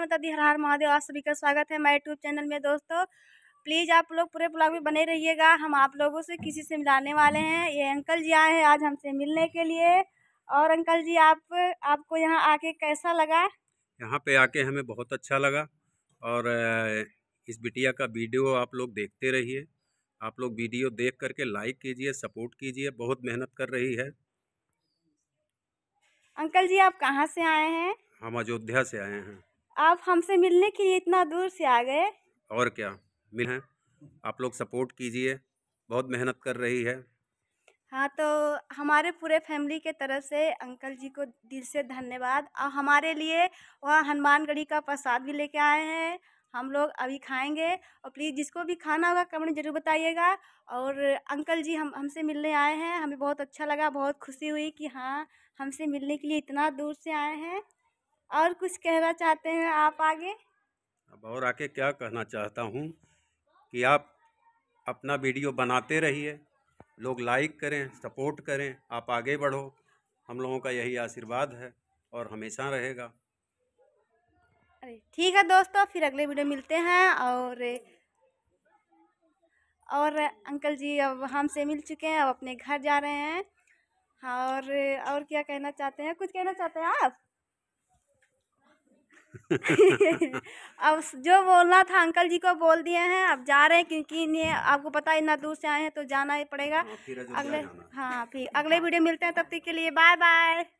नमस्ते मतलब हर हर महादेव आप सभी का स्वागत है मेरे यूट्यूब चैनल में दोस्तों प्लीज़ आप लोग पूरे ब्लॉग में बने रहिएगा हम आप लोगों से किसी से मिलाने वाले हैं ये अंकल जी आए हैं आज हमसे मिलने के लिए और अंकल जी आप आपको यहाँ आके कैसा लगा यहाँ पे आके हमें बहुत अच्छा लगा और इस बिटिया का वीडियो आप लोग देखते रहिए आप लोग वीडियो देख करके लाइक कीजिए सपोर्ट कीजिए बहुत मेहनत कर रही है अंकल जी आप कहाँ से आए हैं हम अयोध्या से आए हैं आप हमसे मिलने के लिए इतना दूर से आ गए और क्या मिल है आप लोग सपोर्ट कीजिए बहुत मेहनत कर रही है हाँ तो हमारे पूरे फैमिली के तरफ से अंकल जी को दिल से धन्यवाद और हमारे लिए वहाँ हनुमानगढ़ी का प्रसाद भी लेके आए हैं हम लोग अभी खाएंगे और प्लीज़ जिसको भी खाना होगा कमेंट जरूर बताइएगा और अंकल जी हम हमसे मिलने आए हैं हमें बहुत अच्छा लगा बहुत खुशी हुई कि हाँ हमसे मिलने के लिए इतना दूर से आए हैं और कुछ कहना चाहते हैं आप आगे अब और आके क्या कहना चाहता हूँ कि आप अपना वीडियो बनाते रहिए लोग लाइक करें सपोर्ट करें आप आगे बढ़ो हम लोगों का यही आशीर्वाद है और हमेशा रहेगा अरे ठीक है दोस्तों फिर अगले वीडियो मिलते हैं और और अंकल जी अब हमसे मिल चुके हैं अब अपने घर जा रहे हैं और और क्या कहना चाहते हैं कुछ कहना चाहते हैं आप अब जो बोलना था अंकल जी को बोल दिए हैं अब जा रहे हैं क्योंकि आपको पता है इतना दूर से आए हैं तो जाना ही पड़ेगा हाँ, अगले हाँ फिर अगले वीडियो मिलते हैं तब तक के लिए बाय बाय